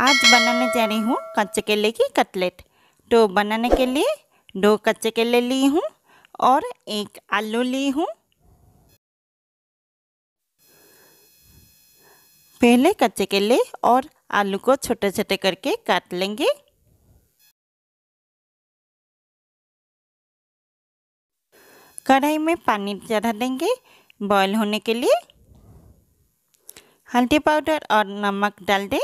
आज बनाने जा रही हूँ कच्चे केले की कटलेट तो बनाने के लिए दो कच्चे केले ली हूँ और एक आलू ली हूँ पहले कच्चे केले और आलू को छोटे छोटे करके काट लेंगे कढ़ाई में पानी चढ़ा देंगे बॉईल होने के लिए हल्दी पाउडर और नमक डाल दें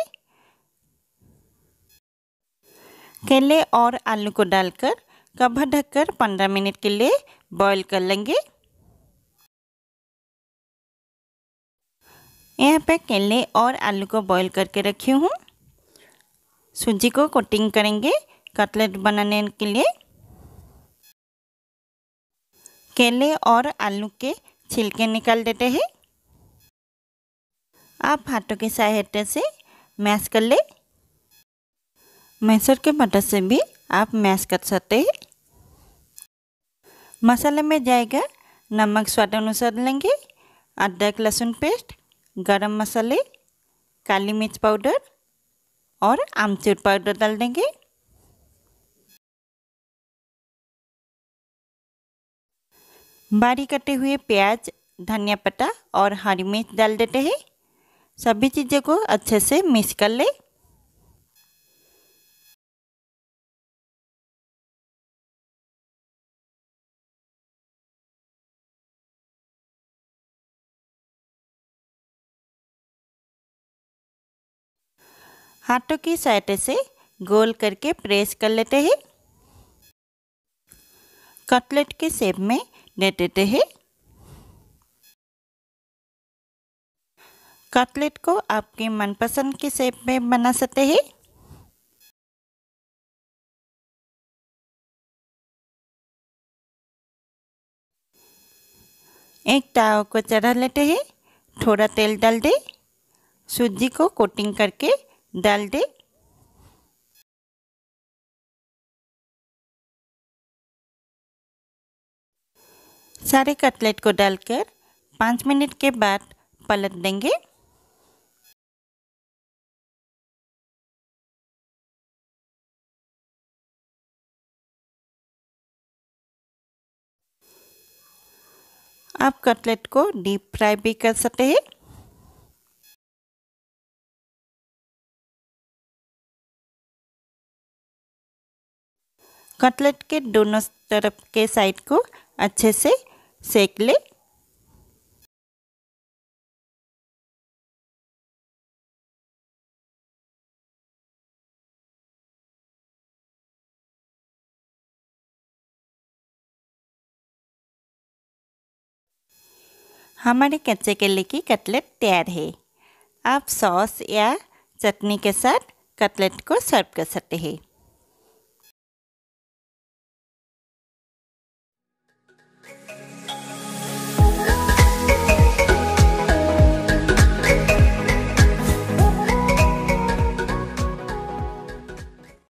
केले और आलू को डालकर कवर ढककर 15 मिनट के लिए बॉईल कर लेंगे यहाँ पे केले और आलू को बॉईल करके रखी हूँ सूजी को कोटिंग करेंगे कटलेट बनाने के लिए केले और आलू के छिलके निकाल देते हैं आप हाथों के सहायता से मैश कर लें मैसर के मदद से भी आप मैश कर सकते हैं मसाले में जाएगा नमक स्वाद अनुसार लेंगे अदरक लहसुन पेस्ट गरम मसाले काली मिर्च पाउडर और आमचूर पाउडर डाल देंगे बारीक कटे हुए प्याज धनिया पत्ता और हरी मिर्च डाल देते हैं सभी चीज़ों को अच्छे से मिक्स कर लें हाथों की सहायता से गोल करके प्रेस कर लेते हैं कटलेट के शेप में दे देते हैं कटलेट को आपके मनपसंद के शेप में बना सकते हैं एक ताव को चढ़ा लेते हैं थोड़ा तेल डाल दें सूजी को कोटिंग करके डाल दें सारे कटलेट को डालकर पाँच मिनट के बाद पलट देंगे आप कटलेट को डीप फ्राई भी कर सकते हैं कटलेट के दोनों तरफ के साइड को अच्छे से सेक ले हमारे कच्चे केले की कटलेट तैयार है आप सॉस या चटनी के साथ कटलेट को सर्व कर सकते हैं